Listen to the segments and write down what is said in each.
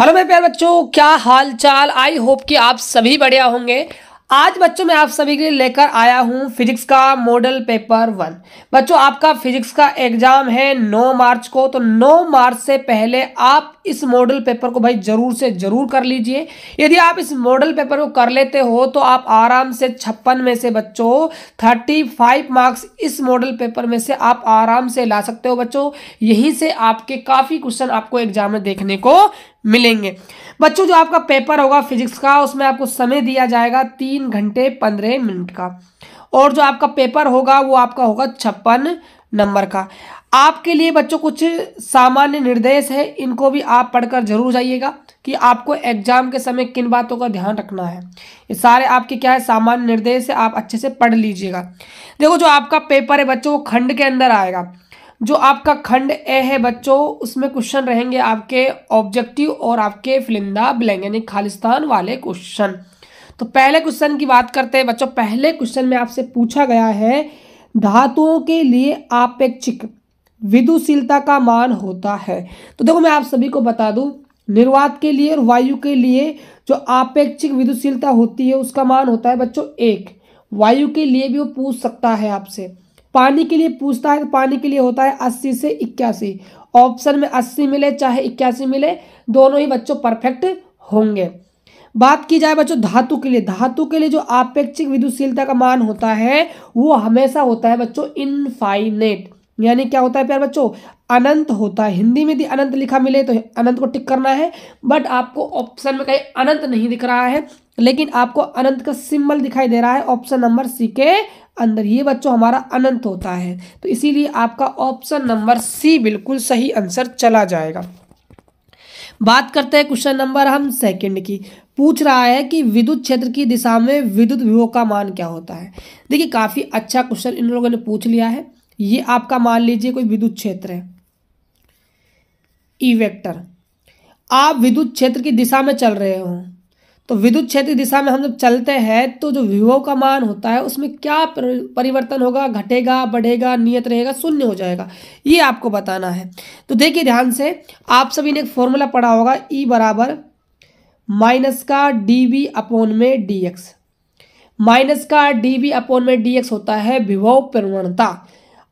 hello मेरे प्यार बच्चों क्या हाल चाल आई होप कि आप सभी बढ़िया होंगे आज बच्चों मैं आप सभी के लिए लेकर आया हूं फिजिक्स का मॉडल पेपर वन बच्चों आपका फिजिक्स का एग्जाम है 9 मार्च को तो 9 मार्च से पहले आप इस मॉडल पेपर को भाई जरूर से जरूर कर लीजिए यदि आप इस मॉडल पेपर को कर लेते हो तो आप आराम से छप्पन में से बच्चों 35 मार्क्स इस मॉडल पेपर में से आप आराम से ला सकते हो बच्चों यहीं से आपके काफ़ी क्वेश्चन आपको एग्जाम में देखने को मिलेंगे बच्चों जो आपका पेपर होगा फिजिक्स का उसमें आपको समय दिया जाएगा तीन घंटे पंद्रह मिनट का और जो आपका पेपर होगा वो आपका होगा छप्पन नंबर का आपके लिए बच्चों कुछ सामान्य निर्देश है इनको भी आप पढ़कर जरूर जाइएगा कि आपको एग्जाम के समय किन बातों का ध्यान रखना है ये सारे आपके क्या है सामान्य निर्देश है आप अच्छे से पढ़ लीजिएगा देखो जो आपका पेपर है बच्चों वो खंड के अंदर आएगा जो आपका खंड ए है बच्चों उसमें क्वेश्चन रहेंगे आपके ऑब्जेक्टिव और आपके फिलिंदा ब्लैंक यानी खालिस्तान वाले क्वेश्चन तो पहले क्वेश्चन की बात करते हैं बच्चों पहले क्वेश्चन में आपसे पूछा गया है धातुओं के लिए आपेक्षिक विदुशीलता का मान होता है तो देखो मैं आप सभी को बता दूं निर्वात के लिए और वायु के लिए जो आपेक्षिक विदुशीलता होती है उसका मान होता है बच्चों एक वायु के लिए भी वो पूछ सकता है आपसे पानी के लिए पूछता है तो पानी के लिए होता है अस्सी से इक्यासी ऑप्शन में अस्सी मिले चाहे इक्यासी मिले दोनों ही बच्चों परफेक्ट होंगे बात की जाए बच्चों धातु के लिए धातु के लिए जो आपेक्षिक विद्युतशीलता का मान होता है वो हमेशा होता है बच्चों इनफाइनेट यानी क्या होता है प्यार बच्चों अनंत होता है हिंदी में यदि अनंत लिखा मिले तो अनंत को टिक करना है बट आपको ऑप्शन में कहीं अनंत नहीं दिख रहा है लेकिन आपको अनंत का सिंबल दिखाई दे रहा है ऑप्शन नंबर सी के अंदर ये बच्चों हमारा अनंत होता है तो इसीलिए आपका ऑप्शन नंबर सी बिल्कुल सही आंसर चला जाएगा बात करते हैं क्वेश्चन नंबर हम सेकंड की पूछ रहा है कि विद्युत क्षेत्र की दिशा में विद्युत विभव का मान क्या होता है देखिए काफ़ी अच्छा क्वेश्चन इन लोगों ने पूछ लिया है ये आपका मान लीजिए कोई विद्युत क्षेत्र है ई e वेक्टर आप विद्युत क्षेत्र की दिशा में चल रहे हो तो विद्युत क्षेत्र की दिशा में हम जब चलते हैं तो जो विभव का मान होता है उसमें क्या परिवर्तन होगा घटेगा बढ़ेगा नियत रहेगा शून्य हो जाएगा ये आपको बताना है तो देखिए ध्यान से आप सभी ने एक फॉर्मूला पढ़ा होगा ई e बराबर माइनस का डी वी अपोन में डी एक्स माइनस का डी वी अपोन में डी एक्स होता है विभव प्रवणता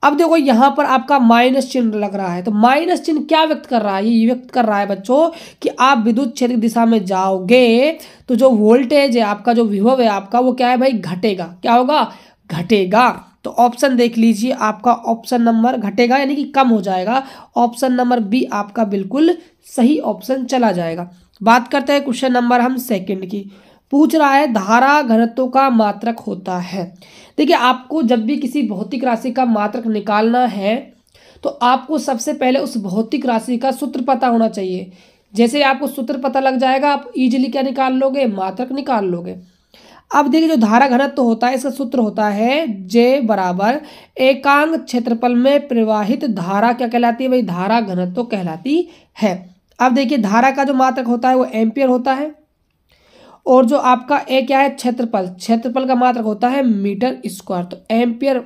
अब देखो यहाँ पर आपका माइनस चिन्ह लग रहा है तो माइनस चिन्ह क्या व्यक्त कर रहा है ये व्यक्त कर रहा है बच्चों कि आप विद्युत क्षेत्र की दिशा में जाओगे तो जो वोल्टेज है आपका जो विभव है आपका वो क्या है भाई घटेगा क्या होगा घटेगा तो ऑप्शन देख लीजिए आपका ऑप्शन नंबर घटेगा यानी कि कम हो जाएगा ऑप्शन नंबर बी आपका बिल्कुल सही ऑप्शन चला जाएगा बात करते हैं क्वेश्चन नंबर हम सेकेंड की पूछ रहा है धारा घनत्व का मात्रक होता है देखिए आपको जब भी किसी भौतिक राशि का मात्रक निकालना है तो आपको सबसे पहले उस भौतिक राशि का सूत्र पता होना चाहिए जैसे आपको सूत्र पता लग जाएगा आप इजीली क्या निकाल लोगे मात्रक निकाल लोगे अब देखिए जो धारा घनत्व होता है इसका सूत्र होता है जे बराबर एकांग क्षेत्रफल में प्रवाहित धारा क्या कहलाती है भाई धारा घनत्व कहलाती है अब देखिए धारा का जो मात्रक होता है वो एम्पियर होता है और जो आपका ए क्या है क्षेत्रफल क्षेत्रफल का मात्र होता है मीटर स्क्वायर तो एम्पियर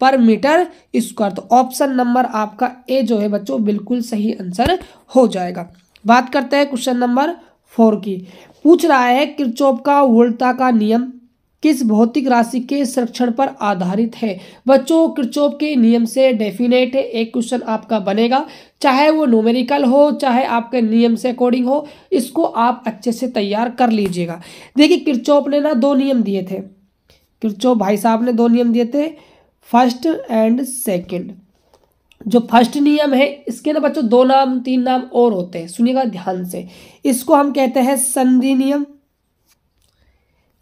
पर मीटर स्क्वायर तो ऑप्शन नंबर आपका ए जो है बच्चों बिल्कुल सही आंसर हो जाएगा बात करते हैं क्वेश्चन नंबर फोर की पूछ रहा है किरचोप का वोल्टा का नियम किस भौतिक राशि के संरक्षण पर आधारित है बच्चों क्रिचोप के नियम से डेफिनेट एक क्वेश्चन आपका बनेगा चाहे वो नोमेरिकल हो चाहे आपके नियम से अकॉर्डिंग हो इसको आप अच्छे से तैयार कर लीजिएगा देखिए क्रिचोप ने ना दो नियम दिए थे क्रिचोप भाई साहब ने दो नियम दिए थे फर्स्ट एंड सेकेंड जो फर्स्ट नियम है इसके ना बच्चों दो नाम तीन नाम और होते हैं सुनिएगा ध्यान से इसको हम कहते हैं संधि नियम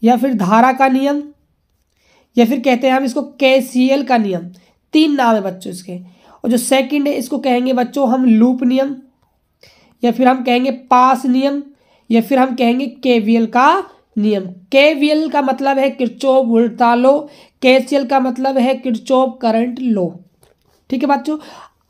या फिर धारा का नियम या फिर कहते हैं हम इसको के का नियम तीन नाम है बच्चों इसके और जो सेकंड है इसको कहेंगे बच्चों हम लूप नियम या फिर हम कहेंगे पास नियम या फिर हम कहेंगे केवीएल का नियम केवीएल का मतलब है किरचोप उल्टा लो केसीएल का मतलब है किरचोप करंट लो ठीक है बच्चों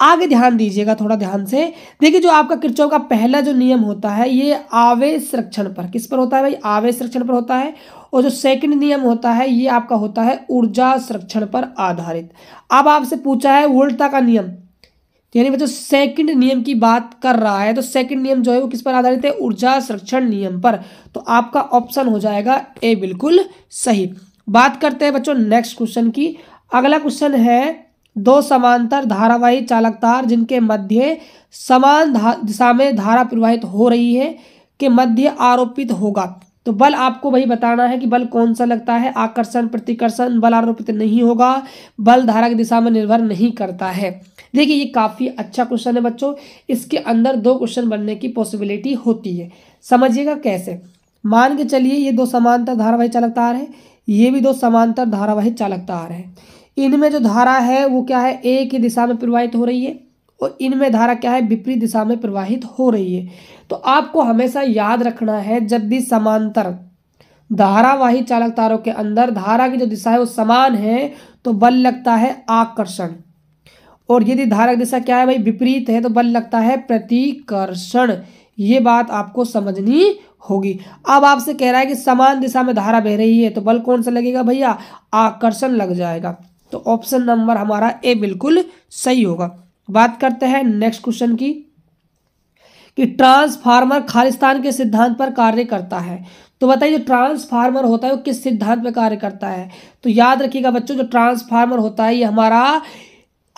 आगे ध्यान दीजिएगा थोड़ा ध्यान से देखिए जो आपका किरचोप का पहला जो नियम होता है ये आवेश रक्षण पर किस पर होता है भाई आवेश रक्षण पर होता है और जो सेकंड नियम होता है ये आपका होता है ऊर्जा संरक्षण पर आधारित अब आपसे पूछा है वोल्टा का नियम यानी बच्चों सेकंड नियम की बात कर रहा है तो सेकंड नियम जो है वो किस पर आधारित है ऊर्जा संरक्षण नियम पर तो आपका ऑप्शन हो जाएगा ए बिल्कुल सही बात करते हैं बच्चों नेक्स्ट क्वेश्चन की अगला क्वेश्चन है दो समांतर धारावाही चालक तार जिनके मध्य समान दिशा में धारा प्रवाहित हो रही है के मध्य आरोपित होगा तो बल आपको वही बताना है कि बल कौन सा लगता है आकर्षण प्रतिकर्षण बल आरोपित नहीं होगा बल धारा की दिशा में निर्भर नहीं करता है देखिए ये काफ़ी अच्छा क्वेश्चन है बच्चों इसके अंदर दो क्वेश्चन बनने की पॉसिबिलिटी होती है समझिएगा कैसे मान के चलिए ये दो समांतर धारावाहिक चालक तार है ये भी दो समांतर धारावाहिक चालक तार है इनमें जो धारा है वो क्या है ए की दिशा में प्रवाहित हो रही है और इनमें धारा क्या है विपरीत दिशा में प्रवाहित हो रही है तो आपको हमेशा याद रखना है जब भी समांतर धारावाही चालक तारों के अंदर धारा की जो दिशा है वो समान है तो बल लगता है आकर्षण और यदि धारा की दिशा क्या है भाई विपरीत है तो बल लगता है प्रतिकर्षण ये बात आपको समझनी होगी अब आपसे कह रहा है कि समान दिशा में धारा बह रही है तो बल कौन सा लगेगा भैया आकर्षण लग जाएगा तो ऑप्शन नंबर हमारा ए बिल्कुल सही होगा बात करते हैं नेक्स्ट क्वेश्चन की कि ट्रांसफार्मर खालिस्तान के सिद्धांत पर कार्य करता है तो बताइए जो ट्रांसफार्मर होता है वो किस सिद्धांत पर कार्य करता है तो याद रखिएगा बच्चों जो ट्रांसफार्मर होता है ये हमारा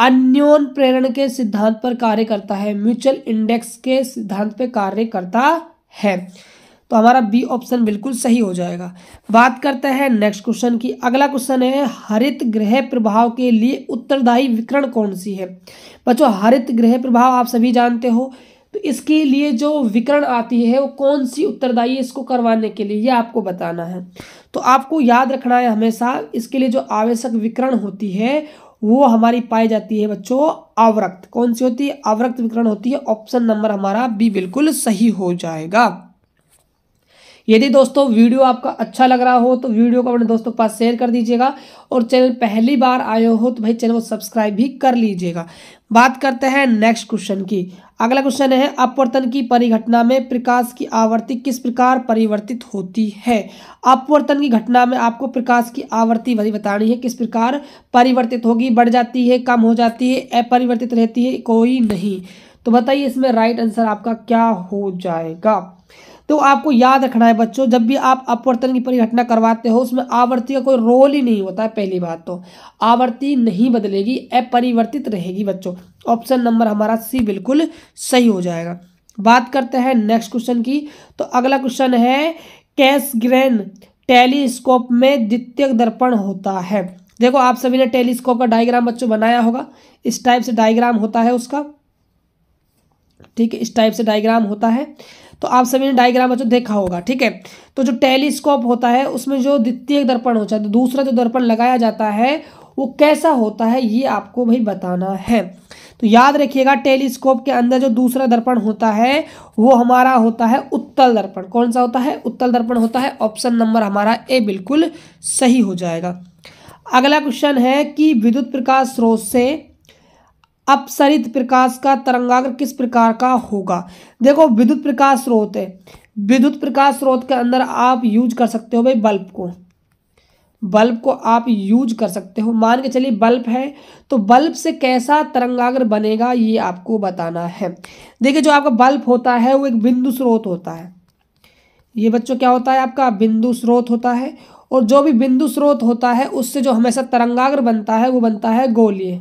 अन्योन प्रेरण के सिद्धांत पर कार्य करता है म्यूचुअल इंडेक्स के सिद्धांत पर कार्य करता है तो हमारा बी ऑप्शन बिल्कुल सही हो जाएगा बात करते हैं नेक्स्ट क्वेश्चन की अगला क्वेश्चन है हरित ग्रह प्रभाव के लिए उत्तरदायी विकरण कौन सी है बच्चों हरित ग्रह प्रभाव आप सभी जानते हो तो इसके लिए जो विकरण आती है वो कौन सी उत्तरदायी है इसको करवाने के लिए ये आपको बताना है तो आपको याद रखना है हमेशा इसके लिए जो आवश्यक विकरण होती है वो हमारी पाई जाती है बच्चों अवरक्त कौन सी होती है अवरक्त विकरण होती है ऑप्शन नंबर हमारा बी बिल्कुल सही हो जाएगा यदि दोस्तों वीडियो आपका अच्छा लग रहा हो तो वीडियो को अपने दोस्तों के पास शेयर कर दीजिएगा और चैनल पहली बार आए हो तो भाई चैनल को सब्सक्राइब भी कर लीजिएगा बात करते हैं नेक्स्ट क्वेश्चन की अगला क्वेश्चन है अपवर्तन की परिघटना में प्रकाश की आवृत्ति किस प्रकार परिवर्तित होती है अपवर्तन की घटना में आपको प्रकाश की आवृत्ति वही बतानी है किस प्रकार परिवर्तित होगी बढ़ जाती है कम हो जाती है अपरिवर्तित रहती है कोई नहीं तो बताइए इसमें राइट आंसर आपका क्या हो जाएगा तो आपको याद रखना है बच्चों जब भी आप अपवर्तन की परिघटना करवाते हो उसमें आवर्ती का कोई रोल ही नहीं होता है पहली बात तो आवर्ती नहीं बदलेगी अपरिवर्तित रहेगी बच्चों ऑप्शन नंबर हमारा सी बिल्कुल सही हो जाएगा बात करते हैं नेक्स्ट क्वेश्चन की तो अगला क्वेश्चन है कैश ग्रेन टेलीस्कोप में द्वितीय दर्पण होता है देखो आप सभी ने टेलीस्कोप का डायग्राम बच्चों बनाया होगा इस टाइप से डायग्राम होता है उसका ठीक है इस टाइप से डायग्राम होता है तो आप सभी ने डायग्राम बच्चों देखा होगा ठीक है तो जो टेलीस्कोप होता है उसमें जो द्वितीय दर्पण होता है दूसरा जो दर्पण लगाया जाता है वो कैसा होता है ये आपको भाई बताना है तो याद रखिएगा टेलीस्कोप के अंदर जो दूसरा दर्पण होता है वो हमारा होता है उत्तल दर्पण कौन सा होता है उत्तल दर्पण होता है ऑप्शन नंबर हमारा ए बिल्कुल सही हो जाएगा अगला क्वेश्चन है कि विद्युत प्रकाश स्रोत से अपसरित प्रकाश का तरंगाग्र किस प्रकार का होगा देखो विद्युत प्रकाश स्रोत है विद्युत प्रकाश स्रोत के अंदर आप यूज कर सकते हो भाई बल्ब को बल्ब को आप यूज कर सकते हो मान के चलिए बल्ब है तो बल्ब से कैसा तरंगाग्र बनेगा ये आपको बताना है देखिए जो आपका बल्ब होता है वो एक बिंदु स्रोत होता है ये बच्चों क्या होता है आपका बिंदु स्रोत होता है और जो भी बिंदु स्रोत होता है उससे जो हमेशा तरंगाग्र बनता है वो बनता है गोलीय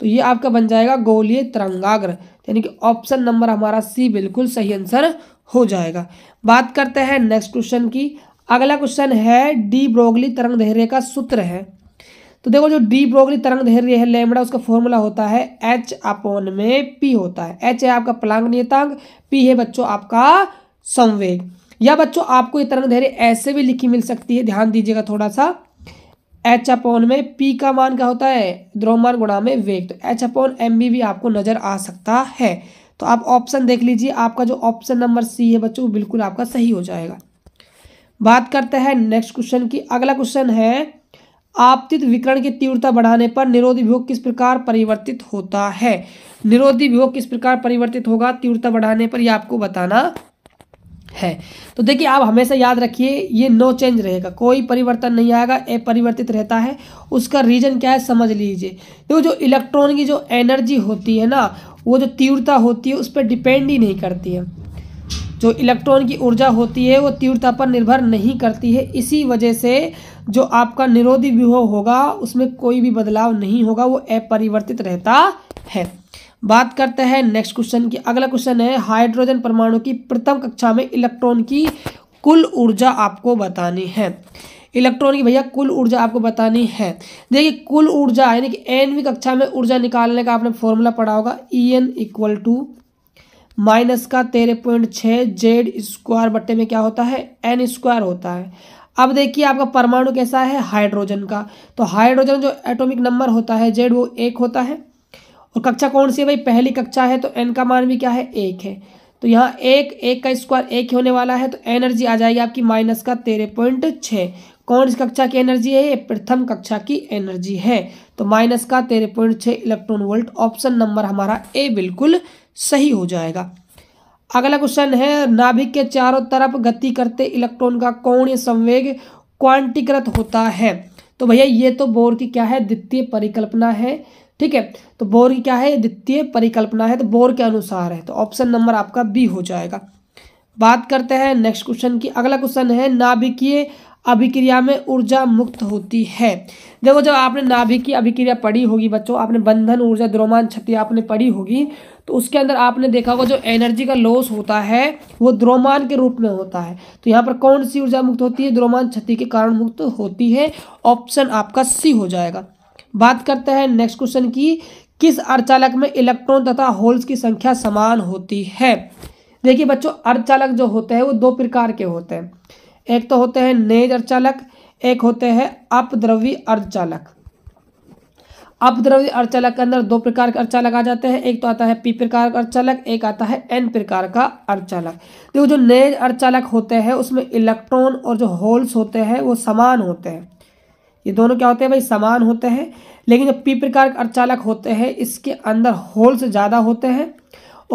तो ये आपका बन जाएगा गोलीय तरंगाग्र यानी कि ऑप्शन नंबर हमारा सी बिल्कुल सही आंसर हो जाएगा बात करते हैं नेक्स्ट क्वेश्चन की अगला क्वेश्चन है डी ब्रोगली तरंग धैर्य का सूत्र है तो देखो जो डी ब्रोगली तरंग धैर्य है लेमड़ा उसका फॉर्मूला होता है एच अपोन में पी होता है एच है आपका प्लांग नियतांक पी है बच्चों आपका संवेग या बच्चों आपको ये तरंग धैर्य ऐसे भी लिखी मिल सकती है ध्यान दीजिएगा थोड़ा सा एच अपॉन में पी का मान क्या होता है द्रोमान गुणा में वेग तो एच अपॉन एम बी भी आपको नज़र आ सकता है तो आप ऑप्शन देख लीजिए आपका जो ऑप्शन नंबर सी है बच्चों बिल्कुल आपका सही हो जाएगा बात करते हैं नेक्स्ट क्वेश्चन की अगला क्वेश्चन है आपतित विकरण की तीव्रता बढ़ाने पर निरोधी विभोग किस प्रकार परिवर्तित होता है निरोधी विभोग किस प्रकार परिवर्तित होगा तीव्रता बढ़ाने पर यह आपको बताना है तो देखिए आप हमेशा याद रखिए ये नो चेंज रहेगा कोई परिवर्तन नहीं आएगा ए परिवर्तित रहता है उसका रीज़न क्या है समझ लीजिए देखो तो जो इलेक्ट्रॉन की जो एनर्जी होती है ना वो जो तीव्रता होती है उस पर डिपेंड ही नहीं करती है जो इलेक्ट्रॉन की ऊर्जा होती है वो तीव्रता पर निर्भर नहीं करती है इसी वजह से जो आपका निरोधी विभव होगा उसमें कोई भी बदलाव नहीं होगा वो अपरिवर्तित रहता है बात करते हैं नेक्स्ट क्वेश्चन की अगला क्वेश्चन है हाइड्रोजन परमाणु की प्रथम कक्षा में इलेक्ट्रॉन की कुल ऊर्जा आपको बतानी है इलेक्ट्रॉन की भैया कुल ऊर्जा आपको बतानी है देखिए कुल ऊर्जा यानी कि एनवी कक्षा में ऊर्जा निकालने का आपने फॉर्मूला पढ़ा होगा E N equal to minus का तेरह पॉइंट छः जेड स्क्वायर बट्टे में क्या होता है एन स्क्वायर होता है अब देखिए आपका परमाणु कैसा है हाइड्रोजन का तो हाइड्रोजन जो एटॉमिक नंबर होता है जेड वो एक होता है और कक्षा कौन सी है भाई पहली कक्षा है तो एन का मान भी क्या है एक है तो यहाँ एक एक का स्क्वायर एक होने वाला है तो एनर्जी आ जाएगी आपकी माइनस का तेरह पॉइंट छः कौन सी कक्षा की एनर्जी है ये प्रथम कक्षा की एनर्जी है तो माइनस का तेरह पॉइंट छः इलेक्ट्रॉन वोल्ट ऑप्शन नंबर हमारा ए बिल्कुल सही हो जाएगा अगला क्वेश्चन है नाभिक के चारों तरफ गति करते इलेक्ट्रॉन का कोणीय संवेग क्वांटिकृत होता है तो भैया ये तो बोर की क्या है द्वितीय परिकल्पना है ठीक है तो बोर की क्या है द्वितीय परिकल्पना है तो बोर के अनुसार है तो ऑप्शन नंबर आपका बी हो जाएगा बात करते हैं नेक्स्ट क्वेश्चन की अगला क्वेश्चन है नाभिकीय अभिक्रिया में ऊर्जा मुक्त होती है देखो जब आपने नाभिकीय अभिक्रिया पढ़ी होगी बच्चों आपने बंधन ऊर्जा द्रोमान क्षति आपने पढ़ी होगी तो उसके अंदर आपने देखा होगा जो एनर्जी का लॉस होता है वो द्रोमान के रूप में होता है तो यहाँ पर कौन सी ऊर्जा मुक्त होती है द्रोमान क्षति के कारण मुक्त होती है ऑप्शन आपका सी हो जाएगा बात करते हैं नेक्स्ट क्वेश्चन की किस अर्चालक में इलेक्ट्रॉन तथा होल्स की संख्या समान होती है देखिए बच्चों अर्चालक जो होते हैं वो दो प्रकार के होते हैं एक तो होते हैं नेज अर्चालक एक होते हैं अपद्रव्य अर्धचालक अपद्रव्य अर्धचालक के अंदर दो प्रकार के अर्धचालक आ जाते हैं एक तो आता है पी प्रकार का अर्धचालक एक आता है एन प्रकार का अर्धचालक देखो जो नए अर्धचालक होते हैं उसमें इलेक्ट्रॉन और जो होल्स होते हैं वो समान होते हैं ये दोनों क्या होते हैं भाई समान होते हैं लेकिन जो पी प्रकार के अर्चालक होते हैं इसके अंदर होल्स ज़्यादा होते हैं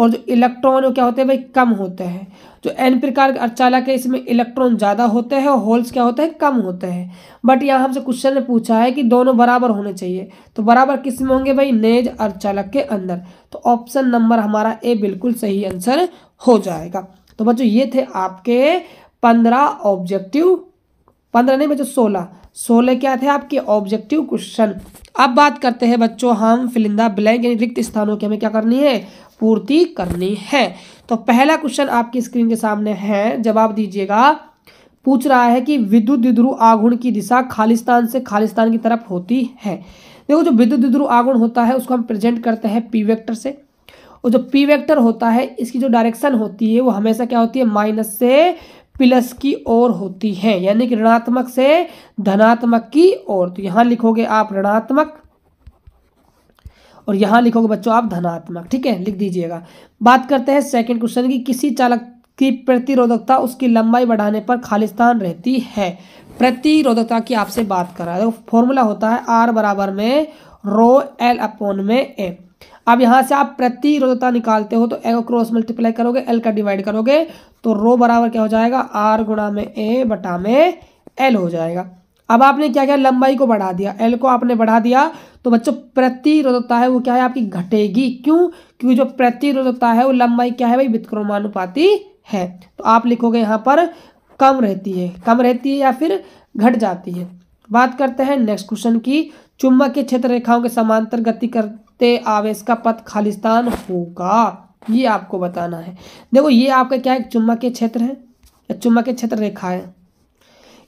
और जो इलेक्ट्रॉन क्या होते हैं भाई कम होते हैं जो एन प्रकार के अर्चालक है इसमें इलेक्ट्रॉन ज़्यादा होते हैं और होल्स क्या होते हैं कम होते हैं बट यहाँ हमसे क्वेश्चन ने पूछा है कि दोनों बराबर होने चाहिए तो बराबर किस में होंगे भाई नेज अर्चालक के अंदर तो ऑप्शन नंबर हमारा ए बिल्कुल सही आंसर हो जाएगा तो बच्चों ये थे आपके पंद्रह ऑब्जेक्टिव पंद्रह नहीं बच्चों सोलह सोलह क्या थे आपके ऑब्जेक्टिव क्वेश्चन अब बात करते हैं बच्चों हम फिलिंदा ब्लैंक यानी रिक्त स्थानों की हमें क्या करनी है पूर्ति करनी है तो पहला क्वेश्चन आपकी स्क्रीन के सामने है जवाब दीजिएगा पूछ रहा है कि विद्युत द्विध्रुव आगुण की दिशा खालिस्तान से खालिस्तान की तरफ होती है देखो जो विद्युत विद्रुव आगुण होता है उसको हम प्रेजेंट करते हैं पी वेक्टर से और जो पी वेक्टर होता है इसकी जो डायरेक्शन होती है वो हमेशा क्या होती है माइनस से प्लस की ओर होती है यानी कि ऋणात्मक से धनात्मक की ओर तो यहां लिखोगे आप ऋणात्मक और यहां लिखोगे बच्चों आप धनात्मक ठीक है लिख दीजिएगा बात करते हैं सेकंड क्वेश्चन की किसी चालक की प्रतिरोधकता उसकी लंबाई बढ़ाने पर खालिस्तान रहती है प्रतिरोधकता की आपसे बात कर रहा है तो फॉर्मूला होता है आर बराबर में रो एल अपोन में ए अब यहां से आप प्रतिरोधता निकालते हो तो ए क्रॉस मल्टीप्लाई करोगे एल का डिवाइड करोगे तो रो बराबर क्या हो जाएगा आर गुणा में ए बटा में एल हो जाएगा अब आपने क्या किया लंबाई को बढ़ा दिया एल को आपने बढ़ा दिया तो बच्चों प्रतिरोधता है वो क्या है आपकी घटेगी क्यों क्योंकि जो प्रतिरोधता है वो लंबाई क्या है भाई विक्रमानुपाती है तो आप लिखोगे यहाँ पर कम रहती है कम रहती है या फिर घट जाती है बात करते हैं नेक्स्ट क्वेश्चन की चुम्बक के क्षेत्र रेखाओं के समांतर गति करते आवेश का पथ खालिस्तान होगा ये आपको बताना है देखो ये आपका क्या है चुम्बक के क्षेत्र है या के क्षेत्र रेखा है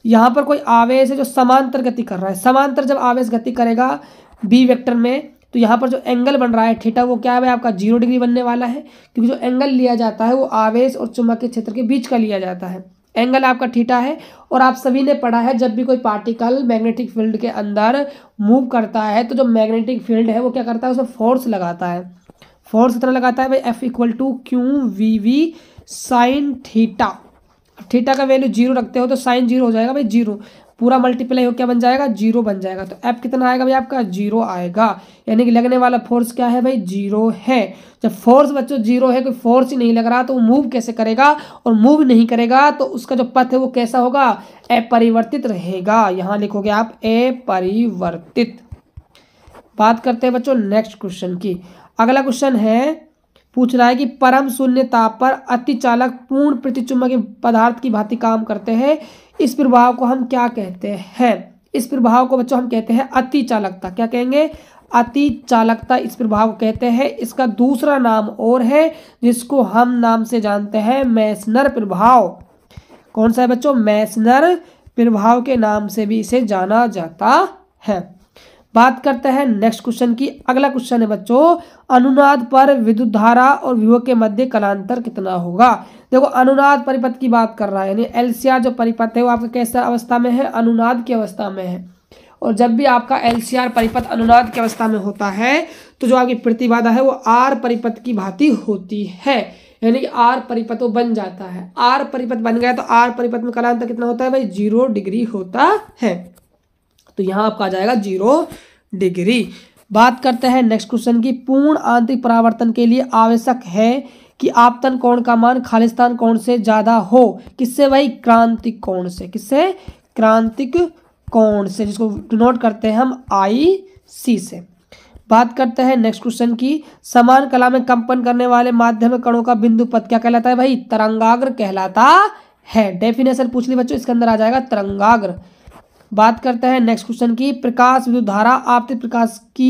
यहाँ पर कोई आवेश है जो समांतर गति कर रहा है समांतर जब आवेश गति करेगा बी वेक्टर में तो यहाँ पर जो एंगल बन रहा है ठीठा वो क्या है आपका जीरो डिग्री बनने वाला है क्योंकि जो एंगल लिया जाता है वो आवेश और के क्षेत्र के बीच का लिया जाता है एंगल आपका ठीठा है और आप सभी ने पढ़ा है जब भी कोई पार्टिकल मैग्नेटिक फील्ड के अंदर मूव करता है तो जो मैग्नेटिक फील्ड है वो क्या करता है उसमें फोर्स लगाता है फोर्स कितना लगाता है भाई F equal to Q V V sine theta theta का वैल्यू जीरो रखते हो तो साइन जीरो हो जाएगा भाई जीरो पूरा मल्टीप्लाई हो क्या बन जाएगा जीरो बन जाएगा तो एफ कितना आएगा भाई आपका जीरो आएगा यानी कि लगने वाला फोर्स क्या है भाई जीरो है जब फोर्स बच्चों जीरो है कोई फोर्स ही नहीं लग रहा तो वो मूव कैसे करेगा और मूव नहीं करेगा तो उसका जो पथ है वो कैसा होगा अपरिवर्तित रहेगा यहाँ लिखोगे आप अपरिवर्तित बात करते हैं बच्चों नेक्स्ट क्वेश्चन की अगला क्वेश्चन है पूछ रहा है कि परम शून्य ताप पर अति चालक पूर्ण प्रतिचुम्बकीय पदार्थ की भांति काम करते हैं इस प्रभाव को हम क्या कहते हैं इस प्रभाव को बच्चों हम कहते हैं अति चालकता क्या कहेंगे अति चालकता इस प्रभाव को कहते हैं इसका दूसरा नाम और है जिसको हम नाम से जानते हैं मैसनर प्रभाव कौन सा है बच्चों मैसनर प्रभाव के नाम से भी इसे जाना जाता है बात करते हैं नेक्स्ट क्वेश्चन की अगला क्वेश्चन है बच्चों अनुनाद पर विद्युत धारा और विभव के मध्य कलांतर कितना होगा देखो अनुनाद परिपथ की बात कर रहा है यानी एलसीआर जो परिपथ है वो आपका कैसा अवस्था में है अनुनाद की अवस्था में है और जब भी आपका एलसीआर परिपथ अनुनाद की अवस्था में होता है तो जो आपकी प्रतिबाधा है वो आर परिपथ की भांति होती है यानी कि आर परिपथ वो बन जाता है आर परिपथ बन गया तो आर परिपथ में कलांतर कितना होता है भाई जीरो डिग्री होता है तो यहाँ आपका आ जाएगा जीरो डिग्री बात करते हैं नेक्स्ट क्वेश्चन की पूर्ण आंतरिक परावर्तन के लिए आवश्यक है कि आपतन कोण का मान खालिस्तान कोण से ज़्यादा हो किससे भाई क्रांतिक कोण से किससे क्रांतिक कोण से जिसको डिनोट करते हैं हम आई सी से बात करते हैं नेक्स्ट क्वेश्चन की समान कला में कंपन करने वाले माध्यम कणों का बिंदु पद क्या कहलाता है भाई तरंगाग्र कहलाता है डेफिनेशन पूछ ली बच्चों इसके अंदर आ जाएगा तरंगाग्र बात करते हैं नेक्स्ट क्वेश्चन की प्रकाश विद्युत धारा आपतित प्रकाश की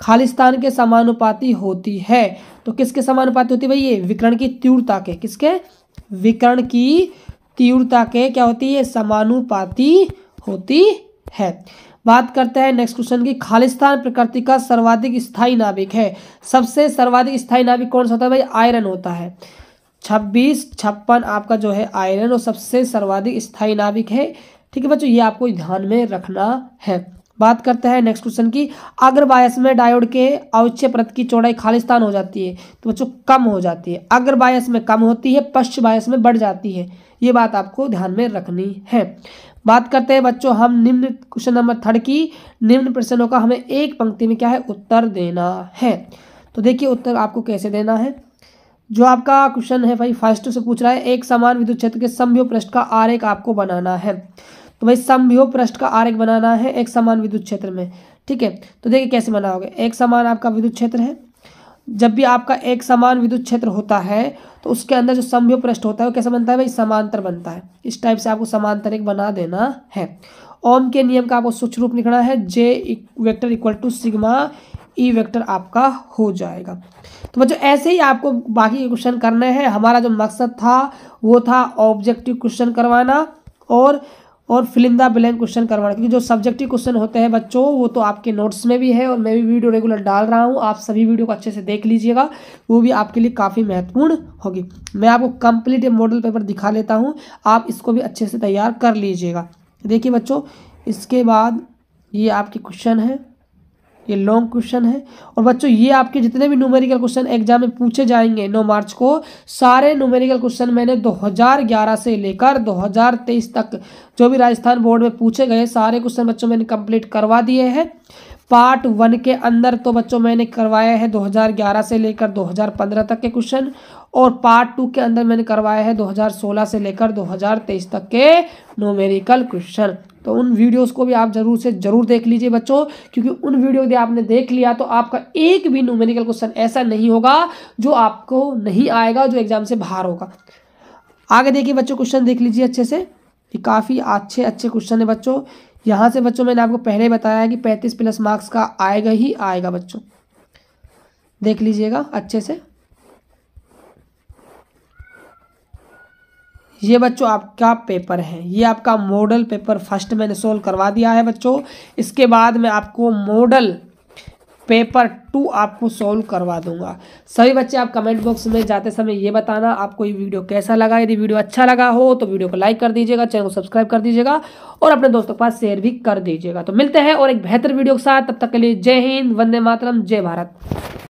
खालिस्तान के समानुपाती होती है तो किसके समानुपाती होती है भाई ये विकरण की तीव्रता के किसके विकरण की तीव्रता के क्या होती है समानुपाती होती है बात करते हैं नेक्स्ट क्वेश्चन की खालिस्तान प्रकृति का सर्वाधिक स्थायी नाभिक है सबसे सर्वाधिक स्थायी नाभिक कौन सा होता है भाई आयरन होता है छब्बीस छप्पन आपका जो है आयरन और सबसे सर्वाधिक स्थायी नाभिक है ठीक है बच्चों ये आपको ध्यान में रखना है बात करते हैं नेक्स्ट क्वेश्चन की अग्र बायस में डायोड के अवच्छ प्रत की चौड़ाई खालिस्तान हो जाती है तो बच्चों कम हो जाती है अग्र बायस में कम होती है पश्च बायस में बढ़ जाती है ये बात आपको ध्यान में रखनी है बात करते हैं बच्चों हम निम्न क्वेश्चन नंबर थर्ड की निम्न प्रश्नों का हमें एक पंक्ति में क्या है उत्तर देना है तो देखिए उत्तर आपको कैसे देना है जो आपका क्वेश्चन है भाई फर्स्ट से पूछ रहा है एक समान विद्युत क्षेत्र के संभव पृष्ठ का आरेख आपको बनाना है तो भाई समभियोग पृष्ठ का आरेख बनाना है एक समान विद्युत क्षेत्र में ठीक है तो देखिए कैसे बनाओगे एक समान आपका विद्युत क्षेत्र है जब भी आपका एक समान विद्युत क्षेत्र होता है तो उसके अंदर जो संभव पृष्ठ होता है वो कैसा बनता है भाई समांतर बनता है इस टाइप से आपको समांतर एक बना देना है ओम के नियम का आपको सूक्ष्म रूप लिखना है J vector equal to sigma E vector आपका हो जाएगा तो बच्चों ऐसे ही आपको बाकी क्वेश्चन करने हैं हमारा जो मकसद था वो था ऑब्जेक्टिव क्वेश्चन करवाना और और फिलिंदा ब्लैंक क्वेश्चन करवाना क्योंकि जो सब्जेक्टिव क्वेश्चन होते हैं बच्चों वो तो आपके नोट्स में भी है और मैं भी वीडियो रेगुलर डाल रहा हूँ आप सभी वीडियो को अच्छे से देख लीजिएगा वो भी आपके लिए काफ़ी महत्वपूर्ण होगी मैं आपको कंप्लीट मॉडल पेपर दिखा लेता हूँ आप इसको भी अच्छे से तैयार कर लीजिएगा देखिए बच्चों इसके बाद ये आपके क्वेश्चन है ये लॉन्ग क्वेश्चन है और बच्चों ये आपके जितने भी न्यूमेरिकल क्वेश्चन एग्जाम में पूछे जाएंगे 9 मार्च को सारे न्यूमेरिकल क्वेश्चन मैंने 2011 से लेकर 2023 तक जो भी राजस्थान बोर्ड में पूछे गए सारे क्वेश्चन बच्चों मैंने कंप्लीट करवा दिए हैं पार्ट वन के अंदर तो बच्चों मैंने करवाया है 2011 से लेकर 2015 तक के क्वेश्चन और पार्ट टू के अंदर मैंने करवाया है 2016 से लेकर 2023 तक के नोमेरिकल क्वेश्चन तो उन वीडियोस को भी आप जरूर से जरूर देख लीजिए बच्चों क्योंकि उन वीडियो यदि आपने देख लिया तो आपका एक भी न्यूमेरिकल क्वेश्चन ऐसा नहीं होगा जो आपको नहीं आएगा जो एग्जाम से बाहर होगा आगे देखिए बच्चों क्वेश्चन देख लीजिए अच्छे से ये काफ़ी अच्छे अच्छे क्वेश्चन है बच्चों यहाँ से बच्चों मैंने आपको पहले बताया कि पैंतीस प्लस मार्क्स का आएगा ही आएगा बच्चों देख लीजिएगा अच्छे से ये बच्चों आपका पेपर है ये आपका मॉडल पेपर फर्स्ट मैंने सोल्व करवा दिया है बच्चों इसके बाद मैं आपको मॉडल पेपर टू आपको सोल्व करवा दूंगा सभी बच्चे आप कमेंट बॉक्स में जाते समय ये बताना आपको ये वीडियो कैसा लगा यदि वीडियो अच्छा लगा हो तो वीडियो को लाइक कर दीजिएगा चैनल को सब्सक्राइब कर दीजिएगा और अपने दोस्तों के पास शेयर भी कर दीजिएगा तो मिलते हैं और एक बेहतर वीडियो के साथ तब तक के लिए जय हिंद वंदे मातरम जय भारत